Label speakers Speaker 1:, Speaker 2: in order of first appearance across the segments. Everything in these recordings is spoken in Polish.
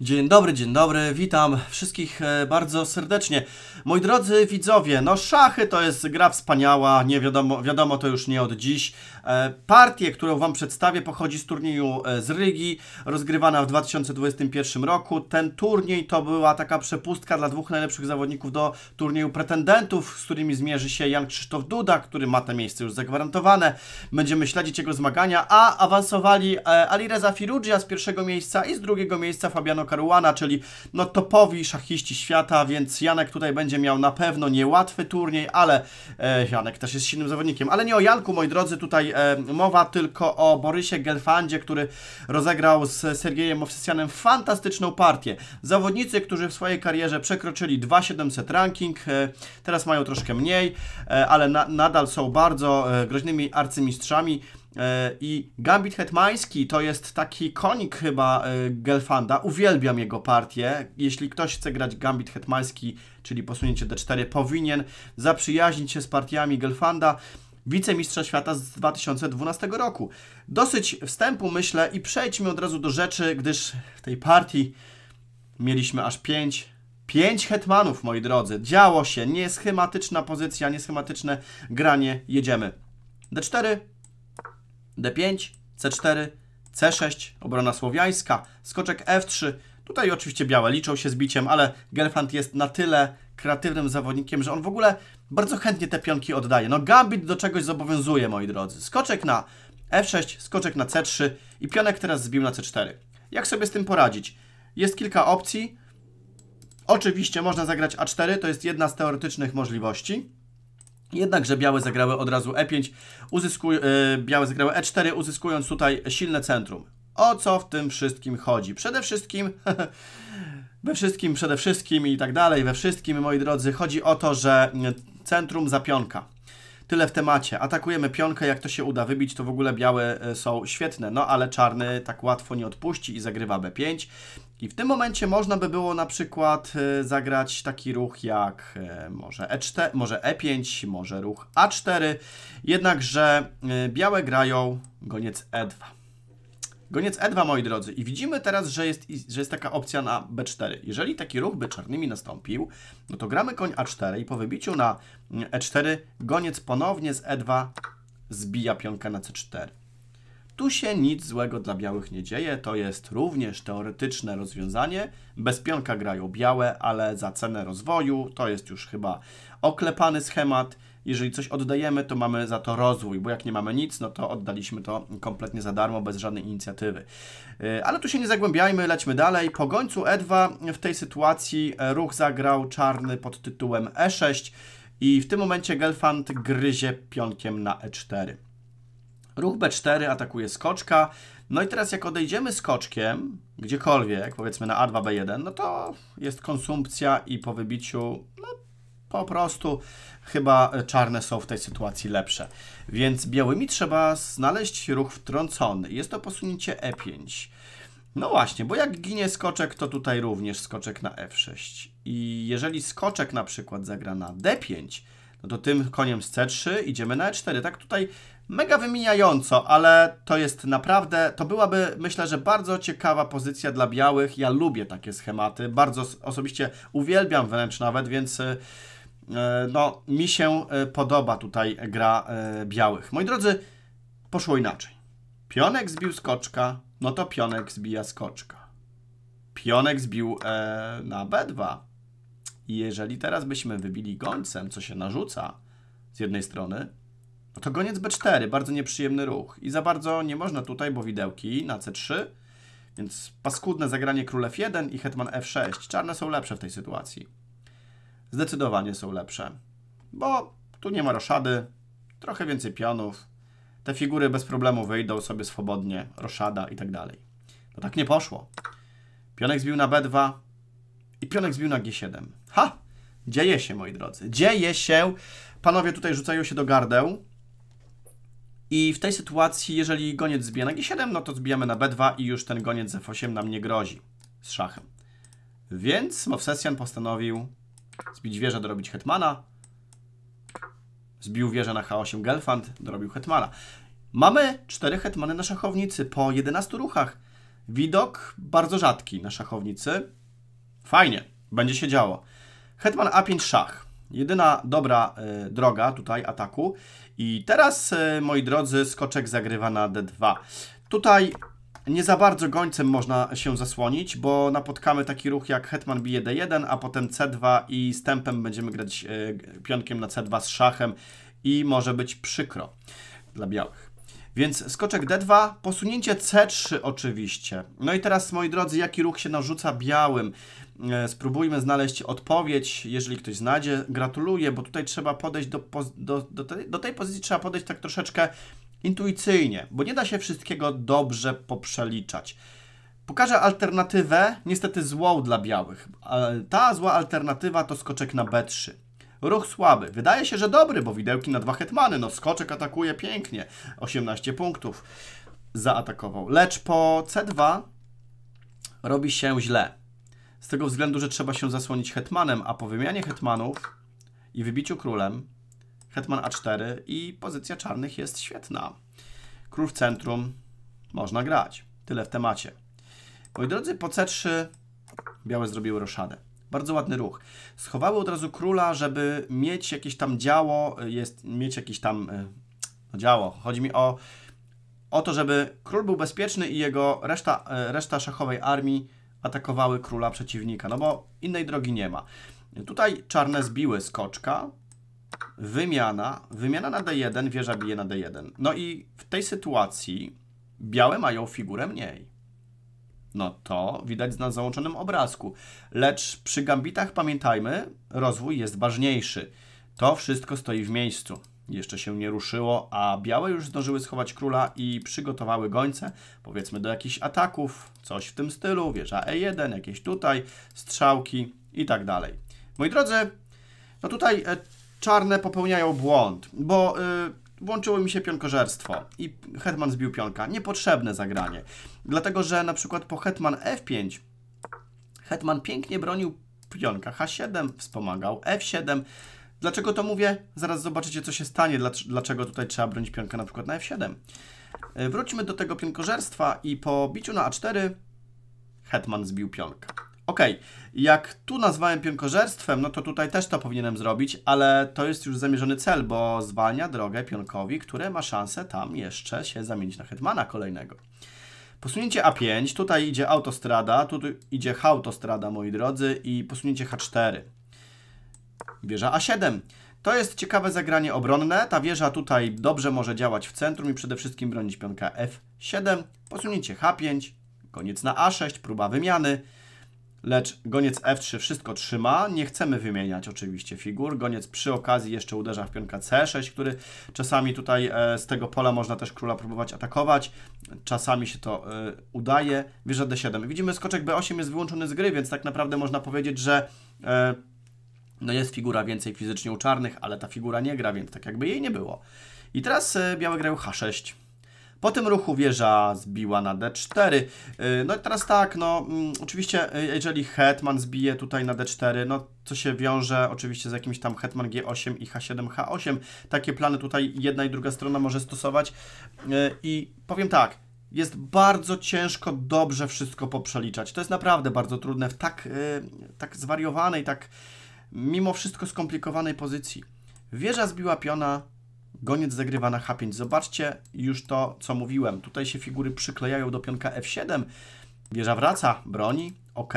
Speaker 1: Dzień dobry, dzień dobry, witam wszystkich e, bardzo serdecznie. Moi drodzy widzowie, no szachy to jest gra wspaniała, nie wiadomo, wiadomo to już nie od dziś. E, partię, którą Wam przedstawię, pochodzi z turnieju e, z Rygi, rozgrywana w 2021 roku. Ten turniej to była taka przepustka dla dwóch najlepszych zawodników do turnieju pretendentów, z którymi zmierzy się Jan Krzysztof Duda, który ma te miejsce już zagwarantowane. Będziemy śledzić jego zmagania, a awansowali Alireza Firugia z pierwszego miejsca i z drugiego miejsca Fabiano Karuana, czyli no topowi szachiści świata, więc Janek tutaj będzie miał na pewno niełatwy turniej, ale e, Janek też jest silnym zawodnikiem. Ale nie o Janku, moi drodzy, tutaj e, mowa, tylko o Borysie Gelfandzie, który rozegrał z Sergiejem Owsesjanem fantastyczną partię. Zawodnicy, którzy w swojej karierze przekroczyli 2700 ranking, e, teraz mają troszkę mniej, e, ale na, nadal są bardzo e, groźnymi arcymistrzami. E, I Gambit Hetmański to jest taki konik chyba e, Gelfanda. Uwielbiam jego partię. Jeśli ktoś chce grać Gambit Hetmański, czyli posunięcie D4, powinien zaprzyjaźnić się z partiami Gelfanda wicemistrza świata z 2012 roku. Dosyć wstępu myślę i przejdźmy od razu do rzeczy, gdyż w tej partii mieliśmy aż 5 Pięć hetmanów, moi drodzy. Działo się. Nieschematyczna pozycja, nieschematyczne granie. Jedziemy. D4, D5, C4, C6, obrona słowiańska, skoczek F3. Tutaj oczywiście białe liczą się z biciem, ale Gelfand jest na tyle kreatywnym zawodnikiem, że on w ogóle bardzo chętnie te pionki oddaje. No Gambit do czegoś zobowiązuje, moi drodzy. Skoczek na F6, skoczek na C3 i pionek teraz zbił na C4. Jak sobie z tym poradzić? Jest kilka opcji. Oczywiście można zagrać A4, to jest jedna z teoretycznych możliwości. Jednakże białe zagrały od razu E5, uzyskuj, e, białe zagrały E4, uzyskując tutaj silne centrum. O co w tym wszystkim chodzi? Przede wszystkim, we wszystkim, przede wszystkim i tak dalej, we wszystkim, moi drodzy, chodzi o to, że centrum zapionka. Tyle w temacie. Atakujemy pionkę, jak to się uda wybić, to w ogóle białe e, są świetne, no ale czarny tak łatwo nie odpuści i zagrywa B5. I w tym momencie można by było na przykład e, zagrać taki ruch jak e, może, E4, może E5, może ruch A4, jednakże białe grają goniec E2. Goniec E2, moi drodzy. I widzimy teraz, że jest, że jest taka opcja na B4. Jeżeli taki ruch by czarnymi nastąpił, no to gramy koń A4 i po wybiciu na E4 goniec ponownie z E2 zbija pionkę na C4. Tu się nic złego dla białych nie dzieje, to jest również teoretyczne rozwiązanie. Bez pionka grają białe, ale za cenę rozwoju to jest już chyba oklepany schemat. Jeżeli coś oddajemy, to mamy za to rozwój, bo jak nie mamy nic, no to oddaliśmy to kompletnie za darmo, bez żadnej inicjatywy. Y, ale tu się nie zagłębiajmy, lećmy dalej. Po gońcu E2 w tej sytuacji e, ruch zagrał czarny pod tytułem E6 i w tym momencie Gelfand gryzie pionkiem na E4. Ruch B4 atakuje skoczka. No i teraz jak odejdziemy skoczkiem, gdziekolwiek, powiedzmy na A2, B1, no to jest konsumpcja i po wybiciu, no po prostu chyba czarne są w tej sytuacji lepsze. Więc białymi trzeba znaleźć ruch wtrącony. Jest to posunięcie E5. No właśnie, bo jak ginie skoczek, to tutaj również skoczek na F6. I jeżeli skoczek na przykład zagra na D5, no to tym koniem z C3 idziemy na E4. Tak tutaj mega wymijająco, ale to jest naprawdę, to byłaby myślę, że bardzo ciekawa pozycja dla białych. Ja lubię takie schematy, bardzo osobiście uwielbiam wręcz nawet, więc e, e, no, mi się e, podoba tutaj gra białych. Moi drodzy, poszło inaczej. Pionek zbił skoczka, no to pionek zbija skoczka. Pionek zbił e, na B2. Jeżeli teraz byśmy wybili gońcem, co się narzuca z jednej strony, no to goniec b4, bardzo nieprzyjemny ruch. I za bardzo nie można tutaj, bo widełki na c3. Więc paskudne zagranie król f1 i hetman f6. Czarne są lepsze w tej sytuacji. Zdecydowanie są lepsze. Bo tu nie ma roszady, trochę więcej pionów. Te figury bez problemu wyjdą sobie swobodnie, roszada i tak dalej. No tak nie poszło. Pionek zbił na b2 i pionek zbił na g7. Ha! Dzieje się, moi drodzy. Dzieje się. Panowie tutaj rzucają się do gardeł. I w tej sytuacji, jeżeli goniec zbija na G7, no to zbijamy na B2 i już ten goniec F8 nam nie grozi z szachem. Więc Mowsesjan postanowił zbić wieżę, dorobić hetmana. Zbił wieżę na H8 Gelfand, dorobił hetmana. Mamy cztery hetmany na szachownicy po 11 ruchach. Widok bardzo rzadki na szachownicy. Fajnie, będzie się działo. Hetman A5 szach. Jedyna dobra e, droga tutaj ataku. I teraz, e, moi drodzy, skoczek zagrywa na D2. Tutaj nie za bardzo gońcem można się zasłonić, bo napotkamy taki ruch jak hetman bije D1, a potem C2 i z tempem będziemy grać e, pionkiem na C2 z szachem i może być przykro dla białych. Więc skoczek D2, posunięcie C3 oczywiście. No i teraz, moi drodzy, jaki ruch się narzuca białym? E, spróbujmy znaleźć odpowiedź, jeżeli ktoś znajdzie. Gratuluję, bo tutaj trzeba podejść do, do, do, tej, do tej pozycji, trzeba podejść tak troszeczkę intuicyjnie, bo nie da się wszystkiego dobrze poprzeliczać. Pokażę alternatywę, niestety złą dla białych. E, ta zła alternatywa to skoczek na B3. Ruch słaby. Wydaje się, że dobry, bo widełki na dwa hetmany. No skoczek atakuje pięknie. 18 punktów zaatakował. Lecz po C2 robi się źle. Z tego względu, że trzeba się zasłonić hetmanem, a po wymianie hetmanów i wybiciu królem, hetman a4 i pozycja czarnych jest świetna. Król w centrum, można grać. Tyle w temacie. Moi drodzy, po c3 białe zrobiły roszadę. Bardzo ładny ruch. Schowały od razu króla, żeby mieć jakieś tam działo, jest, mieć jakieś tam e, no działo. Chodzi mi o, o to, żeby król był bezpieczny i jego reszta, e, reszta szachowej armii atakowały króla przeciwnika, no bo innej drogi nie ma. Tutaj czarne zbiły skoczka, wymiana, wymiana na d1, wieża bije na d1. No i w tej sytuacji białe mają figurę mniej. No to widać na załączonym obrazku. Lecz przy gambitach, pamiętajmy, rozwój jest ważniejszy. To wszystko stoi w miejscu jeszcze się nie ruszyło, a białe już zdążyły schować króla i przygotowały gońce, powiedzmy do jakichś ataków, coś w tym stylu, wieża E1, jakieś tutaj, strzałki i tak dalej. Moi drodzy, no tutaj e, czarne popełniają błąd, bo yy, włączyło mi się pionkożerstwo i hetman zbił pionka. Niepotrzebne zagranie, dlatego że na przykład po hetman F5 hetman pięknie bronił pionka H7, wspomagał F7, Dlaczego to mówię? Zaraz zobaczycie, co się stanie, dlaczego tutaj trzeba bronić pionkę na przykład na f7. E, wróćmy do tego pionkożerstwa i po biciu na a4 hetman zbił pionkę. Ok, jak tu nazwałem pionkożerstwem, no to tutaj też to powinienem zrobić, ale to jest już zamierzony cel, bo zwalnia drogę pionkowi, które ma szansę tam jeszcze się zamienić na hetmana kolejnego. Posunięcie A5, tutaj idzie autostrada, tutaj idzie autostrada, moi drodzy, i posunięcie H4. Wieża A7. To jest ciekawe zagranie obronne. Ta wieża tutaj dobrze może działać w centrum i przede wszystkim bronić pionka F7. Posunięcie H5, goniec na A6, próba wymiany. Lecz goniec F3 wszystko trzyma. Nie chcemy wymieniać oczywiście figur. Goniec przy okazji jeszcze uderza w pionka C6, który czasami tutaj e, z tego pola można też króla próbować atakować. Czasami się to e, udaje. Wieża D7. Widzimy skoczek B8 jest wyłączony z gry, więc tak naprawdę można powiedzieć, że e, no jest figura więcej fizycznie u czarnych, ale ta figura nie gra, więc tak jakby jej nie było. I teraz e, białe grają H6. Po tym ruchu wieża zbiła na D4. E, no i teraz tak, no mm, oczywiście e, jeżeli hetman zbije tutaj na D4, no co się wiąże oczywiście z jakimś tam hetman G8 i H7, H8. Takie plany tutaj jedna i druga strona może stosować. I powiem tak, jest bardzo ciężko dobrze wszystko poprzeliczać. To jest naprawdę bardzo trudne w tak, tak zwariowanej, tak mimo wszystko skomplikowanej pozycji. Wieża zbiła piona, goniec zagrywa na H5. Zobaczcie już to, co mówiłem. Tutaj się figury przyklejają do pionka F7. Wieża wraca, broni, ok.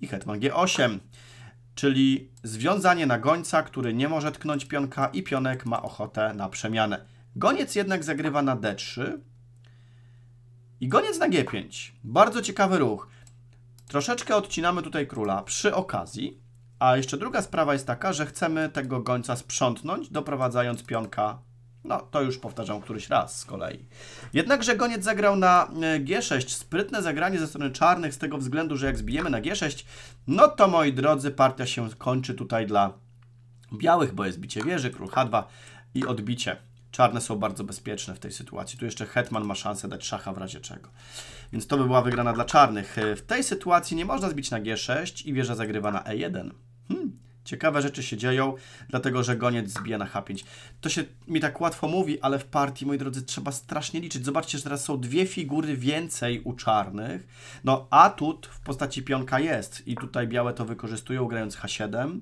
Speaker 1: I hetman G8, czyli związanie na gońca, który nie może tknąć pionka i pionek ma ochotę na przemianę. Goniec jednak zagrywa na D3 i goniec na G5. Bardzo ciekawy ruch. Troszeczkę odcinamy tutaj króla przy okazji. A jeszcze druga sprawa jest taka, że chcemy tego gońca sprzątnąć, doprowadzając pionka. No, to już powtarzam któryś raz z kolei. Jednakże goniec zagrał na e, G6. Sprytne zagranie ze strony czarnych z tego względu, że jak zbijemy na G6, no to moi drodzy, partia się kończy tutaj dla białych, bo jest bicie wieży, król H2 i odbicie. Czarne są bardzo bezpieczne w tej sytuacji. Tu jeszcze Hetman ma szansę dać szacha w razie czego. Więc to by była wygrana dla czarnych. E, w tej sytuacji nie można zbić na G6 i wieża zagrywa na E1. Ciekawe rzeczy się dzieją, dlatego że goniec zbija na H5. To się mi tak łatwo mówi, ale w partii, moi drodzy, trzeba strasznie liczyć. Zobaczcie, że teraz są dwie figury więcej u czarnych. No, atut w postaci pionka jest i tutaj białe to wykorzystują grając H7.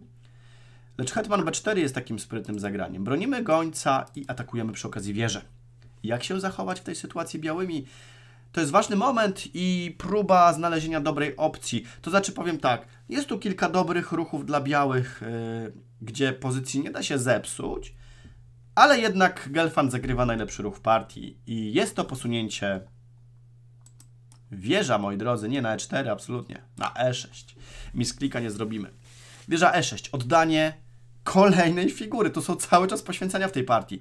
Speaker 1: Lecz hetman B4 jest takim sprytnym zagraniem. Bronimy gońca i atakujemy przy okazji wieżę. Jak się zachować w tej sytuacji białymi? To jest ważny moment i próba znalezienia dobrej opcji. To znaczy powiem tak, jest tu kilka dobrych ruchów dla białych, yy, gdzie pozycji nie da się zepsuć, ale jednak Gelfand zagrywa najlepszy ruch w partii i jest to posunięcie wieża, moi drodzy, nie na E4 absolutnie, na E6. Misklika nie zrobimy. Wieża E6, oddanie kolejnej figury. To są cały czas poświęcenia w tej partii.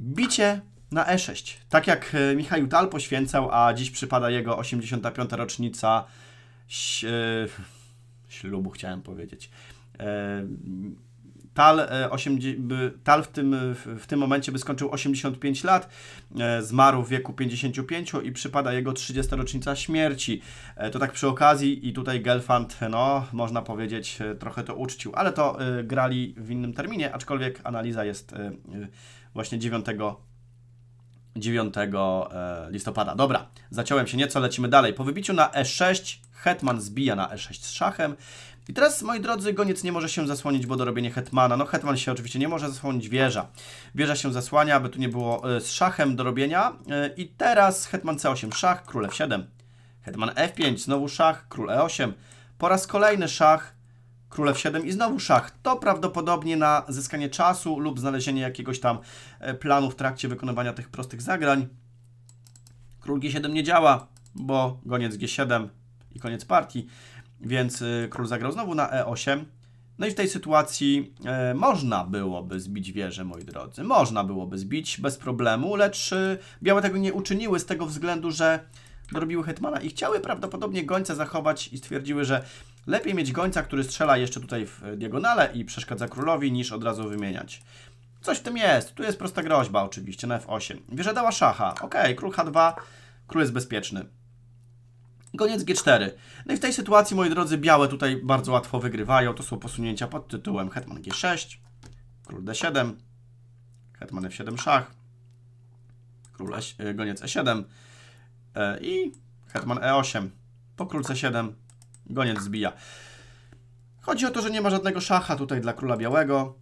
Speaker 1: Bicie na E6. Tak jak e, Michał Tal poświęcał, a dziś przypada jego 85. rocznica e, ślubu, chciałem powiedzieć. E, Tal, Tal w, tym, w tym momencie by skończył 85 lat, zmarł w wieku 55 i przypada jego 30. rocznica śmierci. To tak przy okazji i tutaj Gelfand, no można powiedzieć, trochę to uczcił, ale to grali w innym terminie, aczkolwiek analiza jest właśnie 9 9 e, listopada. Dobra, zaciąłem się nieco, lecimy dalej. Po wybiciu na e6 hetman zbija na e6 z szachem. I teraz, moi drodzy, goniec nie może się zasłonić, bo dorobienie hetmana. No hetman się oczywiście nie może zasłonić, wieża. Wieża się zasłania, aby tu nie było e, z szachem dorobienia. E, I teraz hetman c8 szach, król f7. Hetman f5, znowu szach, król e8. Po raz kolejny szach, królew 7 i znowu szach. To prawdopodobnie na zyskanie czasu lub znalezienie jakiegoś tam e, planu w trakcie wykonywania tych prostych zagrań. Król G7 nie działa, bo goniec G7 i koniec partii, więc e, król zagrał znowu na E8. No i w tej sytuacji e, można byłoby zbić wieżę, moi drodzy. Można byłoby zbić bez problemu, lecz e, białe tego nie uczyniły z tego względu, że dorobiły hetmana i chciały prawdopodobnie gońca zachować i stwierdziły, że Lepiej mieć gońca, który strzela jeszcze tutaj w e, diagonale i przeszkadza królowi, niż od razu wymieniać. Coś w tym jest. Tu jest prosta groźba oczywiście na f8. Wieża dała szacha. Ok, król h2. Król jest bezpieczny. Goniec G4. No i w tej sytuacji, moi drodzy, białe tutaj bardzo łatwo wygrywają. To są posunięcia pod tytułem hetman G6, król D7, hetman F7 szach, król e, goniec E7 e, i hetman E8. Po król C7 Goniec zbija. Chodzi o to, że nie ma żadnego szacha tutaj dla Króla Białego.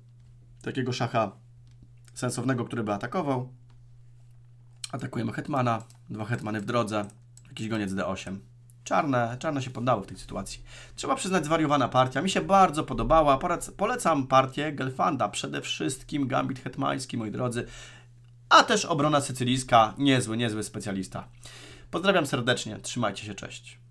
Speaker 1: Takiego szacha sensownego, który by atakował. Atakujemy Hetmana. Dwa Hetmany w drodze. Jakiś goniec D8. Czarne, czarne się poddało w tej sytuacji. Trzeba przyznać, zwariowana partia. Mi się bardzo podobała. Polecam partię Gelfanda. Przede wszystkim Gambit Hetmański, moi drodzy. A też obrona sycylijska. Niezły, niezły specjalista. Pozdrawiam serdecznie. Trzymajcie się. Cześć.